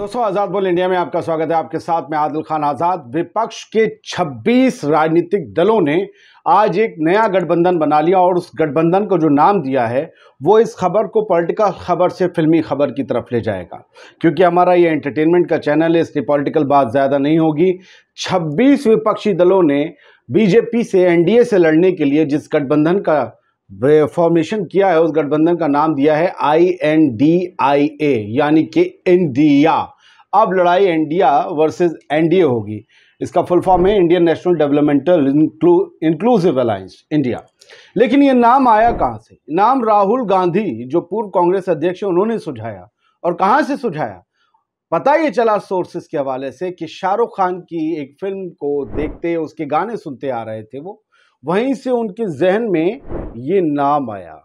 दोस्तों आज़ाद बोल इंडिया में आपका स्वागत है आपके साथ मैं आदिल खान आज़ाद विपक्ष के 26 राजनीतिक दलों ने आज एक नया गठबंधन बना लिया और उस गठबंधन को जो नाम दिया है वो इस खबर को पॉलिटिकल खबर से फिल्मी खबर की तरफ ले जाएगा क्योंकि हमारा ये एंटरटेनमेंट का चैनल है इसलिए पॉलिटिकल बात ज़्यादा नहीं होगी छब्बीस विपक्षी दलों ने बीजेपी से एनडीए से लड़ने के लिए जिस गठबंधन का फॉर्मेशन किया है उस गठबंधन का नाम दिया है आई एन डी आई ए यानी कि इंडिया अब लड़ाई इंडिया वर्सेस एनडीए होगी इसका फुल फॉर्म है Indian National Developmental Inclusive Alliance India लेकिन ये नाम आया कहाँ से नाम राहुल गांधी जो पूर्व कांग्रेस अध्यक्ष उन्होंने सुझाया और कहाँ से सुझाया पता ये चला सोर्सेस के हवाले से कि शाहरुख खान की एक फिल्म को देखते उसके गाने सुनते आ रहे थे वो वहीं से उनके जहन में ये नाम आया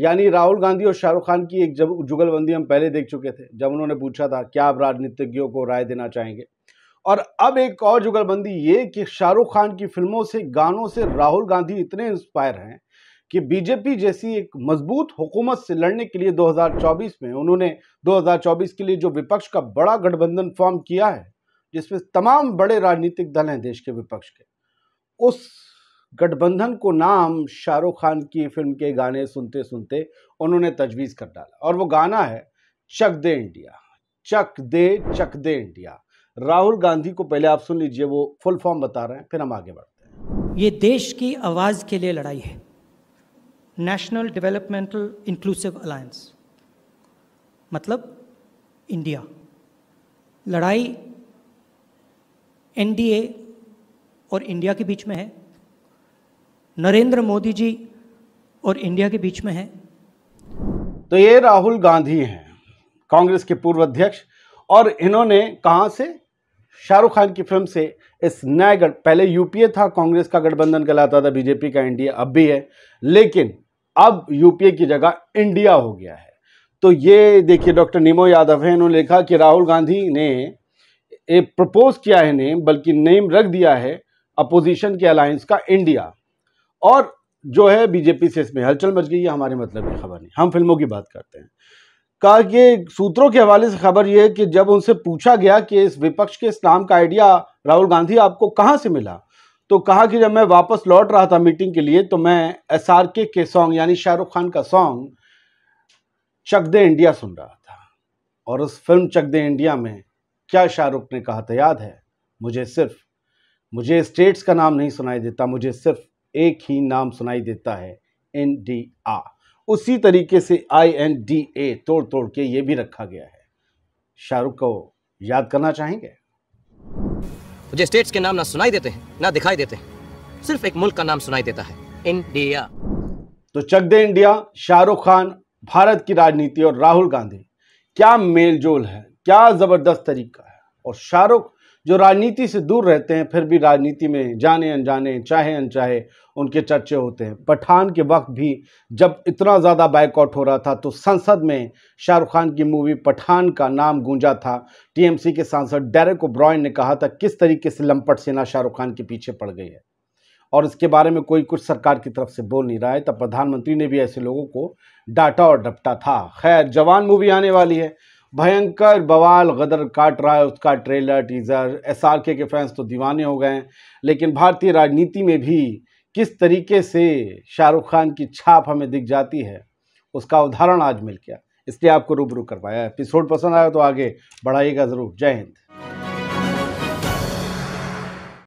यानी राहुल गांधी और शाहरुख खान की एक जब जुगलबंदी हम पहले देख चुके थे जब उन्होंने पूछा था क्या आप राजनीतिज्ञों को राय देना चाहेंगे और अब एक और जुगलबंदी ये कि शाहरुख खान की फिल्मों से गानों से राहुल गांधी इतने इंस्पायर हैं कि बीजेपी जैसी एक मजबूत हुकूमत से लड़ने के लिए 2024 में उन्होंने 2024 के लिए जो विपक्ष का बड़ा गठबंधन फॉर्म किया है जिसमें तमाम बड़े राजनीतिक दल हैं देश के विपक्ष के उस गठबंधन को नाम शाहरुख खान की फिल्म के गाने सुनते सुनते उन्होंने तजवीज़ कर डाला और वो गाना है चक दे इंडिया चक दे चक दे इंडिया राहुल गांधी को पहले आप सुन लीजिए वो फुल फॉर्म बता रहे हैं फिर हम आगे बढ़ते हैं ये देश की आवाज़ के लिए लड़ाई है नेशनल डेवलपमेंटल इंक्लूसिव अलायंस मतलब इंडिया लड़ाई एनडीए और इंडिया के बीच में है नरेंद्र मोदी जी और इंडिया के बीच में है तो ये राहुल गांधी हैं कांग्रेस के पूर्व अध्यक्ष और इन्होंने कहाँ से शाहरुख खान की फिल्म से इस नए गठ पहले यूपीए था कांग्रेस का गठबंधन कहलाता था बीजेपी का इंडिया अब भी है लेकिन अब यूपीए की जगह इंडिया हो गया है तो ये देखिए डॉक्टर नीमो यादव है इन्होंने लिखा कि राहुल गांधी ने प्रपोज किया है नेम बल्कि नेम रख दिया है अपोजिशन के अलायंस का इंडिया और जो है बीजेपी से इसमें हलचल मच गई है हमारे मतलब की खबर नहीं हम फिल्मों की बात करते हैं कहा कि सूत्रों के हवाले से खबर यह है कि जब उनसे पूछा गया कि इस विपक्ष के इस नाम का आइडिया राहुल गांधी आपको कहाँ से मिला तो कहा कि जब मैं वापस लौट रहा था मीटिंग के लिए तो मैं एस आर के के सॉन्ग यानी शाहरुख खान का सॉन्ग चक दे इंडिया सुन रहा था और उस फिल्म चक दे इंडिया में क्या शाहरुख ने कहा था तो याद है मुझे सिर्फ मुझे स्टेट्स का नाम नहीं सुनाई देता मुझे सिर्फ एक ही नाम सुनाई देता है एन डी आ उसी तरीके से आई एन डी ए तोड़ तोड़ के ये भी रखा गया है शाहरुख को याद करना चाहेंगे मुझे स्टेट्स के नाम ना सुनाई देते हैं ना दिखाई देते हैं सिर्फ एक मुल्क का नाम सुनाई देता है इंडिया तो चक दे इंडिया शाहरुख खान भारत की राजनीति और राहुल गांधी क्या मेलजोल है क्या जबरदस्त तरीका है और शाहरुख जो राजनीति से दूर रहते हैं फिर भी राजनीति में जाने अनजाने चाहे अनचाहे उनके चर्चे होते हैं पठान के वक्त भी जब इतना ज़्यादा बाइकआउट हो रहा था तो संसद में शाहरुख खान की मूवी पठान का नाम गूंजा था टीएमसी के सांसद डेरेक ओब्रॉयन ने कहा था किस तरीके से लंपट सेना शाहरुख खान के पीछे पड़ गई है और इसके बारे में कोई कुछ सरकार की तरफ से बोल नहीं रहा है तब प्रधानमंत्री ने भी ऐसे लोगों को डाटा और डपटा था खैर जवान मूवी आने वाली है भयंकर बवाल गदर काट रहा है उसका ट्रेलर टीज़र एसआरके के फैंस तो दीवाने हो गए लेकिन भारतीय राजनीति में भी किस तरीके से शाहरुख खान की छाप हमें दिख जाती है उसका उदाहरण आज मिल गया इसलिए आपको रूबरू करवाया एपिसोड पसंद आया तो आगे बढ़ाइएगा ज़रूर जय हिंद